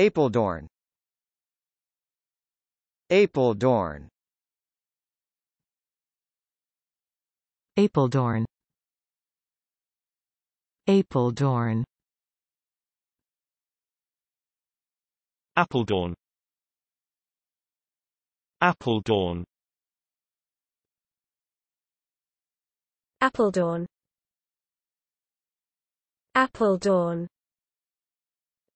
Apeldoorn Apeldoorn Apeldoorn Apeldoorn Appledorn Appledorn Appledorn Appledorn